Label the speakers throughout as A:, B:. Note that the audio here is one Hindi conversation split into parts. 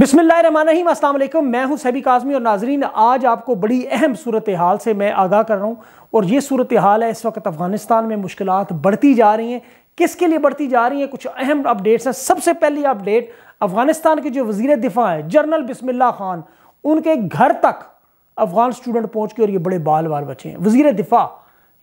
A: बिसमीम अल्लाम मैं हूं सैबी काजमी और नाजरीन आज आपको बड़ी अहम सूरत हाल से मैं आगाह कर रहा हूं और ये सूरत हाल है इस वक्त अफ़गानिस्तान में मुश्किल बढ़ती जा रही हैं किसके लिए बढ़ती जा रही हैं कुछ अहम अपडेट्स हैं सबसे पहली अपडेट अफ़गानिस्तान के जो वजीर दिफा हैं जनरल बिसमिल्ला खान उनके घर तक अफ़गान स्टूडेंट पहुँच के और ये बड़े बाल बाल बचे हैं वजीर दिफा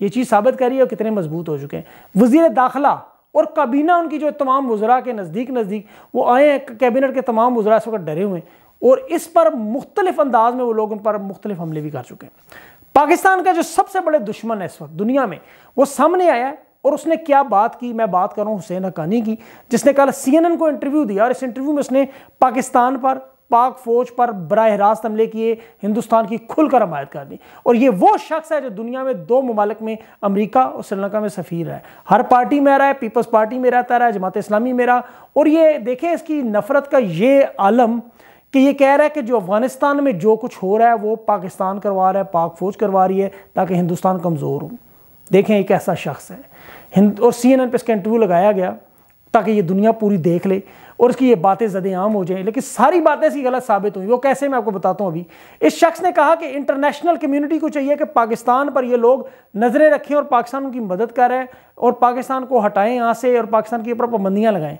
A: ये चीज़ साबित करी है और कितने मजबूत हो चुके हैं वजीर दाखिला और काबीना उनकी जो तमाम वजरा के नज़दीक नज़दीक वो आए हैं कैबिनेट के तमाम वजरा इस वक्त डरे हुए हैं और इस पर मुख्तलिफ अंदाज में वो लोग उन पर मुख्तलिफ हमले भी कर चुके हैं पाकिस्तान का जो सबसे बड़े दुश्मन है इस वक्त दुनिया में वो सामने आया है और उसने क्या बात की मैं बात कर रहा हूँ हुसैन हकानी की जिसने कल सी एन एन को इंटरव्यू दिया और इस इंटरव्यू में उसने पाकिस्तान पर पाक फौज पर बरह रास्त हमले किए हिंदुस्तान की खुलकर हमायत कर दी और ये वो शख्स है जो दुनिया में दो ममालक में अमेरिका और श्रीलंका में सफ़ीर है हर पार्टी में रहा है पीपल्स पार्टी में रहता रहा है जमात इस्लामी में रहा और ये देखें इसकी नफ़रत का ये आलम कि ये कह रहा है कि जो अफगानिस्तान में जो कुछ हो रहा है वो पाकिस्तान करवा रहा है पाक फौज करवा रही है ताकि हिंदुस्तान कमज़ोर हो देखें एक ऐसा शख्स है और सी एन एन पर इसका इंटरव्यू लगाया गया ताकि ये दुनिया पूरी देख ले और उसकी ये बातें ज़दे आम हो जाएं लेकिन सारी बातें इसकी गलत साबित हुई वो कैसे मैं आपको बताता हूँ अभी इस शख्स ने कहा कि इंटरनेशनल कम्युनिटी को चाहिए कि पाकिस्तान पर ये लोग नज़रें रखें और पाकिस्तान उनकी मदद करें और पाकिस्तान को हटाएं यहाँ से और पाकिस्तान के ऊपर पाबंदियाँ लगाएं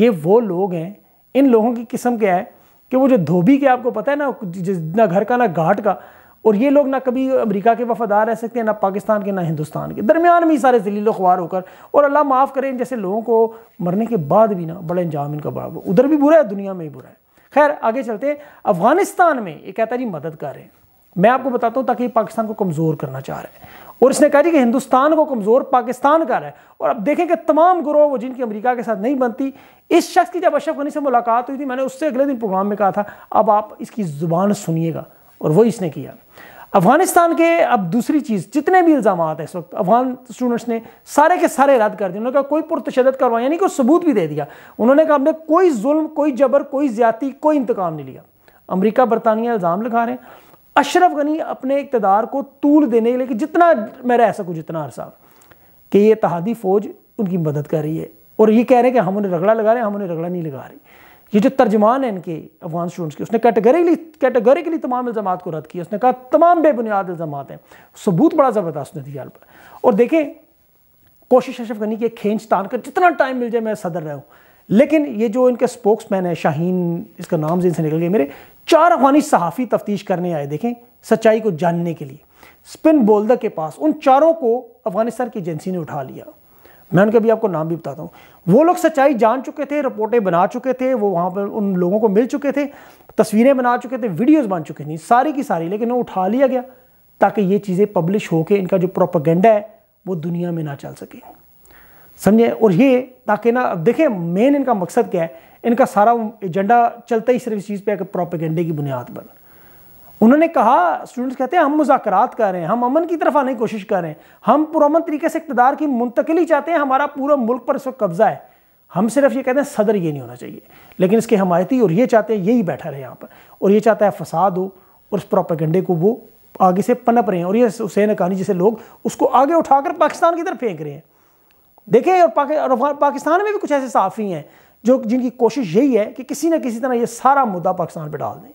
A: ये वो लोग हैं इन लोगों की किस्म क्या है कि वो जो धोबी के आपको पता है ना ना घर का ना घाट का और ये लोग ना कभी अमेरिका के वफादार रह सकते हैं ना पाकिस्तान के ना हिंदुस्तान के दरमियान में ही सारे जलीलो ख्वार होकर और अल्लाह माफ़ करें जैसे लोगों को मरने के बाद भी ना बड़े इंजाम इनका बड़ा उधर भी बुरा है दुनिया में भी बुरा है खैर आगे चलते हैं अफगानिस्तान में ये कहता है जी मदद कर रहे हैं मैं आपको बताता हूँ ताकि पाकिस्तान को कमज़ोर करना चाह रहे हैं और इसने कहा जी कि हिंदुस्तान को कमज़ोर पाकिस्तान का रहा है और अब देखें कि तमाम ग्रोह वो जिनकी अमेरिका के साथ नहीं बनती इस शख्स की जब अशरफ गनी से मुलाकात हुई थी मैंने उससे अगले दिन प्रोग्राम में कहा था अब आप इसकी ज़ुबान सुनिएगा और वो इसने किया अफगानिस्तान के अब दूसरी चीज़ जितने भी इल्ज़ाम हैं इस वक्त अफगान स्टूडेंट्स ने सारे के सारे रद्द कर दिए उन्होंने कहा कोई पुरतशद करवाया यानी कोई सबूत भी दे दिया उन्होंने कहा हमने कोई जुल्म कोई जबर कोई ज्यादा कोई इंतकाम नहीं लिया अमरीका बरतानिया इल्ज़ाम लगा रहे हैं अशरफ गनी अपने इकतदार को तूल देने के लिए जितना मैं रह सकूँ जितना अरसा कि ये तहादी फ़ौज उनकी मदद कर रही है और ये कह रहे हैं कि हम उन्हें रगड़ा लगा रहे हैं हम उन्हें रगड़ा नहीं लगा रही ये जो तर्जमान है इनके अफगान स्टूडेंट्स के उसने कैटेगरीली कैटेगरिकली तमाम इल्ज़ाम को रद्द किया उसने कहा तमाम बेबुनियाद इल्ज़ाम हैं सबूत बड़ा ज़बरदस्त दिया पर और देखें कोशिश अशरफ गनी की खींच तान कर जितना टाइम मिल जाए मैं सदर रहा हूँ लेकिन ये जो इनके स्पोक्स मैन है शाहीन इसका नाम जिनसे निकल गया मेरे चार अफगानी सहाफ़ी तफ्तीश करने आए देखें सच्चाई को जानने के लिए स्पिन बोल्दा के पास उन चारों को अफगानिस्तान की एजेंसी ने उठा लिया मैं उनके भी आपको नाम भी बताता हूँ वो लोग सच्चाई जान चुके थे रिपोर्टें बना चुके थे वो वहाँ पर उन लोगों को मिल चुके थे तस्वीरें बना चुके थे वीडियोज बन चुके थी सारी की सारी लेकिन वो उठा लिया गया ताकि ये चीज़ें पब्लिश होकर इनका जो प्रोपागेंडा है वो दुनिया में ना चल सके समझे और ये ताकि ना अब देखें मेन इनका मकसद क्या है इनका सारा एजेंडा चलता ही सिर्फ इस चीज़ पर प्रोपागेंडे की बुनियाद बन उन्होंने कहा स्टूडेंट्स कहते हैं हम मुजाकरात कर रहे हैं हम अमन की तरफ आने की कोशिश कर रहे हैं हम पुरमन तरीके से इकतदार की मुंतकली चाहते हैं हमारा पूरा मुल्क पर इस वक्त कब्जा है हम सिर्फ ये कहते हैं सदर ये नहीं होना चाहिए लेकिन इसके हमायती और ये चाहते हैं यही बैठा रहे यहाँ पर और ये चाहता है फसाद हो और उस प्रोपागेंडे को वो आगे से पनप रहे हैं और ये हुसैन अकानी जैसे लोग उसको आगे उठाकर पाकिस्तान की तरफ फेंक रहे हैं देखें और, और पाकिस्तान में भी कुछ ऐसे साफ़ी हैं जो जिनकी कोशिश यही है कि किसी न किसी तरह ये सारा मुद्दा पाकिस्तान पर डाल दें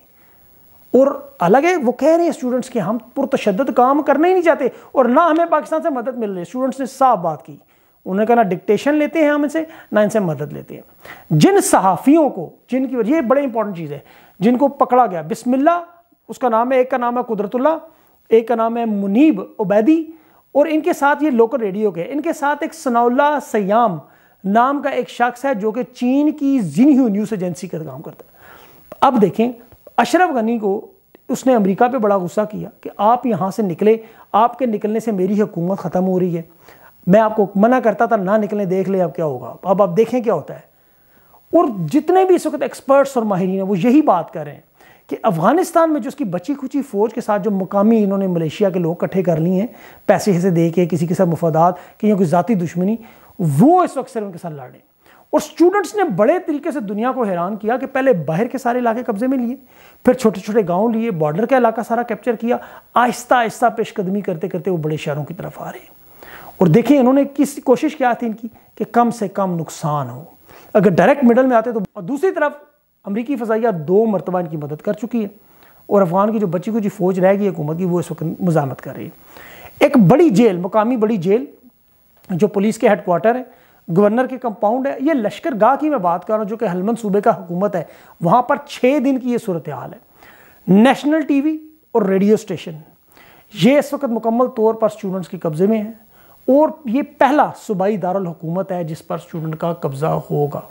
A: और अलग है वो कह रहे हैं स्टूडेंट्स के हम पुरतशद काम करना ही नहीं चाहते और ना हमें पाकिस्तान से मदद मिल रही है स्टूडेंट्स ने साफ बात की उन्होंने कहा ना डिक्टेशन लेते हैं हम इनसे ना इनसे मदद लेते हैं जिन सहाफ़ियों को जिनकी वजह ये बड़े इंपॉर्टेंट चीज़ है जिनको पकड़ा गया बिस्मिल्ला उसका नाम है एक का नाम है कुदरतुल्ला एक का नाम है मुनीब उबैदी और इनके साथ ये लोकल रेडियो के इनके साथ एक सनाउल्ला सयाम नाम का एक शख्स है जो कि चीन की जिनह्यू न्यूज़ एजेंसी का काम करता है अब देखें अशरफ गनी को उसने अमेरिका पे बड़ा गुस्सा किया कि आप यहाँ से निकले आपके निकलने से मेरी हुकूमत ख़त्म हो रही है मैं आपको मना करता था ना निकलने देख ले अब क्या होगा अब आप देखें क्या होता है और जितने भी इस वक्त एक्सपर्ट्स और माहरीन हैं वो यही बात कर रहे हैं कि अफगानिस्तान में जो उसकी बची खुची फ़ौज के साथ जो मुकामी इन्होंने मलेशिया के लोग इकट्ठे कर लिए हैं पैसे हिसे दे के किसी के साथ मुफादात कहीं कोई ज़ाती दुश्मनी वो इस वक्त सिर्फ उनके साथ लड़ रहे हैं और स्टूडेंट्स ने बड़े तरीके से दुनिया को हैरान किया कि पहले बाहर के सारे इलाके कब्जे में लिए फिर छोटे छोटे गांव लिए बॉर्डर का इलाका सारा कैप्चर किया आहिस्ता आहिस्ता पेशकदमी करते करते वो बड़े शहरों की तरफ आ रहे हैं और देखिए इन्होंने किस कोशिश क्या थी इनकी कि कम से कम नुकसान हो अगर डायरेक्ट मिडल में आते तो और दूसरी तरफ अमरीकी फजाइया दो मरतबा इनकी मदद कर चुकी है और अफगान की जो बची जो फौज रह गई हुकूमत की वो इस वक्त मजामत कर रही है एक बड़ी जेल मुकामी बड़ी जेल जो पुलिस के हेडकोार्टर है गवर्नर के कंपाउंड है ये लश्कर गाह की मैं बात कर रहा हूँ जो कि हलमन सूबे का हुकूमत है वहाँ पर छः दिन की ये सूरत हाल है नेशनल टीवी और रेडियो स्टेशन ये इस वक्त मुकम्मल तौर पर स्टूडेंट्स के कब्ज़े में है और ये पहला सूबाई दारकूमत है जिस पर स्टूडेंट का कब्ज़ा होगा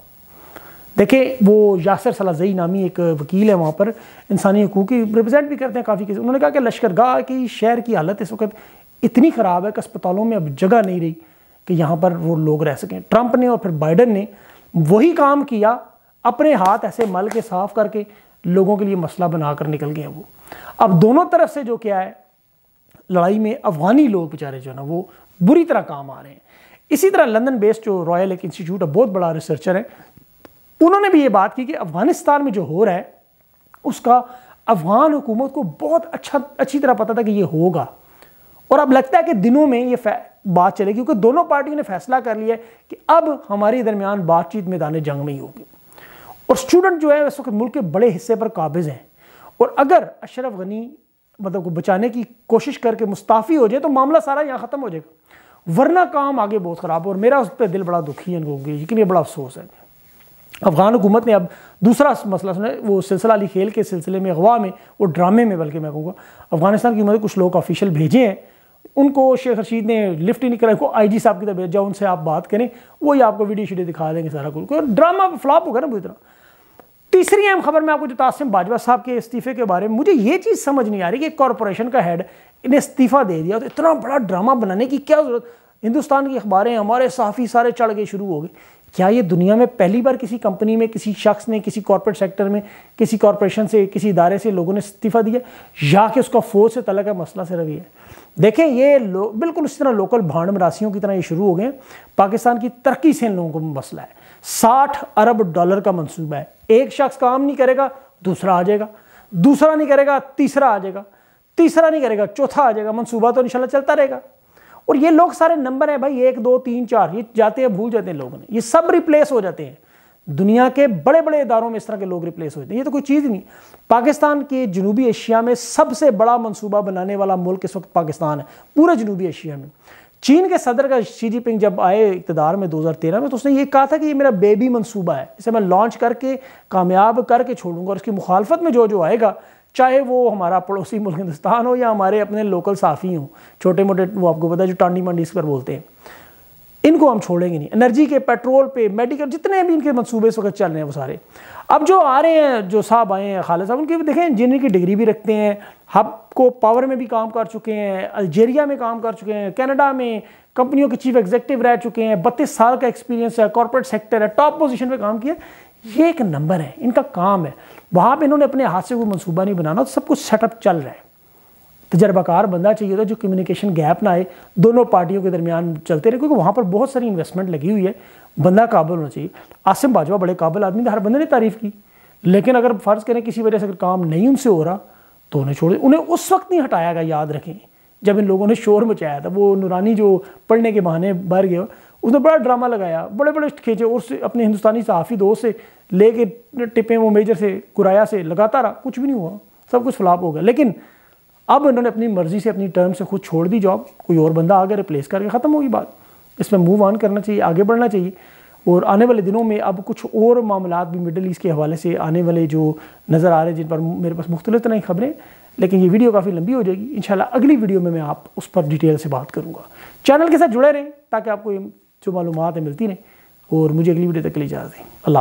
A: देखें वो यासर सलाजई नामी एक वकील है वहाँ पर इंसानी हकूक की रिप्रेजेंट भी करते हैं काफ़ी किसी उन्होंने कहा कि लश्कर गाह की शहर की हालत इस वक्त इतनी ख़राब है कि अस्पतालों में अब जगह नहीं रही कि यहाँ पर वो लोग रह सकें ट्रंप ने और फिर बाइडन ने वही काम किया अपने हाथ ऐसे मल के साफ करके लोगों के लिए मसला बनाकर निकल गए वो अब दोनों तरफ से जो क्या है लड़ाई में अफगानी लोग बेचारे जो है ना वो बुरी तरह काम आ रहे हैं इसी तरह लंदन बेस्ड जो रॉयल एक इंस्टीट्यूट है बहुत बड़ा रिसर्चर है उन्होंने भी ये बात की कि अफगानिस्तान में जो हो रहा है उसका अफगान हुकूमत को बहुत अच्छा अच्छी तरह पता था कि ये होगा और अब लगता है कि दिनों में ये बात चलेगी क्योंकि दोनों पार्टियों ने फैसला कर लिया है कि अब हमारे दरमियान बातचीत मैदान जंग में ही होगी और स्टूडेंट जो है इस वक्त मुल्क के बड़े हिस्से पर काबिज हैं और अगर अशरफ गनी मतलब को बचाने की कोशिश करके मुस्ताफ़ी हो जाए तो मामला सारा यहाँ ख़त्म हो जाएगा वरना काम आगे बहुत ख़राब और मेरा उस पर दिल बड़ा दुखी है उनको लेकिन ये बड़ा अफसोस है अफगान हुकूमत ने अब दूसरा मसला सुना वो सिलसिला अली खेल के सिलसिले में अगवा में वो ड्रामे में बल्कि मैं कहूँगा अफगानिस्तान की हुकूमत कुछ लोग ऑफिशियल भेजे हैं उनको शेख रशीद ने लिफ्ट ही नहीं कराई को आईजी साहब की तरफ भेजा उनसे आप बात करें वही आपको वीडियो शीडियो दिखा देंगे सारा कुछ और ड्रामा फ्लॉप होगा ना पूरी तरह तीसरी अहम खबर में आपको जो तासिम बाजवा साहब के इस्तीफे के बारे में मुझे ये चीज़ समझ नहीं आ रही कि कॉरपोरेशन का हेड ने इस्तीफा दे दिया तो इतना बड़ा ड्रामा बनाने की क्या ज़रूरत हिंदुस्तान की अखबारें हमारे साफ़ी सारे चढ़ के शुरू हो गए क्या ये दुनिया में पहली बार किसी कंपनी में किसी शख्स ने किसी कॉरपोरेट सेक्टर में किसी कॉरपोरेशन से किसी इदारे से लोगों ने इस्तीफा दिया या कि उसका फौज से तलक है मसला से रवि है देखें ये बिल्कुल उसी तरह लोकल भांड मरासियों की तरह ये शुरू हो गए पाकिस्तान की तरक्की से इन लोगों को मसला है साठ अरब डॉलर का मनसूबा है एक शख्स काम नहीं करेगा दूसरा आ जाएगा दूसरा नहीं करेगा तीसरा आ जाएगा तीसरा नहीं करेगा चौथा आ जाएगा मनसूबा तो इनशाला चलता रहेगा और ये लोग सारे नंबर है भाई एक दो तीन चार ये जाते हैं भूल जाते हैं लोग ने ये सब रिप्लेस हो जाते हैं दुनिया के बड़े बड़े इदारों में इस तरह के लोग रिप्लेस हो जाते हैं ये तो कोई चीज़ नहीं पाकिस्तान के जनूबी एशिया में सबसे बड़ा मनसूबा बनाने वाला मुल्क इस वक्त पाकिस्तान है पूरे जनूबी एशिया में चीन के सदर का शी जिनपिंग जब आए इकतदार में 2013 में तो उसने ये कहा था कि ये मेरा बेबी मनसूबा है इसे मैं लॉन्च करके कामयाब करके छोड़ूंगा और उसकी मुखालफत में जो जो आएगा चाहे वो हमारा पड़ोसी मुल्क हिंदुस्तान हो या हमारे अपने लोकल साफ़ी हों छोटे मोटे वो आपको पता है जो टांडी मंडी इस पर बोलते हैं इनको हम छोड़ेंगे नहीं एनर्जी के पेट्रोल पे मेडिकल जितने भी इनके मंसूबे इस वक्त चल रहे हैं वो सारे अब जो आ रहे हैं जो साहब आए हैं खालिद साहब उनके देखें इंजीनियर की डिग्री भी रखते हैं हब को पावर में भी काम कर चुके हैं अल्जेरिया में काम कर चुके हैं कनाडा में कंपनियों के चीफ एग्जीक्यूटिव रह चुके हैं बत्तीस साल का एक्सपीरियंस है कॉरपोरेट सेक्टर है टॉप पोजिशन पर काम किया ये एक नंबर है इनका काम है वहाँ पर इन्होंने अपने हाथ से कोई मनसूबा नहीं बनाना तो सब कुछ सेटअप चल रहा है तजर्बाकार बंदा चाहिए था जो कम्युनिकेशन गैप ना आए दोनों पार्टियों के दरमियान चलते रहे क्योंकि वहाँ पर बहुत सारी इन्वेस्टमेंट लगी हुई है बंदा काबिल होना चाहिए आसिम बाजवा बड़े काबिल आदमी थे हर बंदे ने तारीफ़ की लेकिन अगर फ़र्ज़ करें किसी वजह से अगर काम नहीं उनसे हो रहा तो उन्हें छोड़ उन्हें उस वक्त नहीं हटाया गया याद रखें जब इन लोगों ने शोर मचाया था वो नुरानी जो पढ़ने के बहाने भर गए उसने बड़ा ड्रामा लगाया बड़े बड़े खींचे से अपने हिंदुस्तानी सहाफ़ी दोस्त से ले के टिपे वो मेजर से कुराया से लगाता रहा कुछ भी नहीं हुआ सब कुछ फ्लाप हो गया लेकिन अब इन्होंने अपनी मर्ज़ी से अपनी टर्म से खुद छोड़ दी जॉब कोई और बंदा आ गया रिप्लेस करके ख़त्म होगी बात इसमें मूव ऑन करना चाहिए आगे बढ़ना चाहिए और आने वाले दिनों में अब कुछ और मामला भी मिडल ईस्ट के हवाले से आने वाले जो नज़र आ रहे हैं जिन पर मेरे पास मुख्तलिफ तरह की खबरें लेकिन ये वीडियो काफ़ी लंबी हो जाएगी इंशाल्लाह अगली वीडियो में मैं आप उस पर डिटेल से बात करूँगा चैनल के साथ जुड़े रहें ताकि आपको जो मालूम मिलती रहे और मुझे अगली वीडियो तक के लिए इजाज़त दें अल्लाह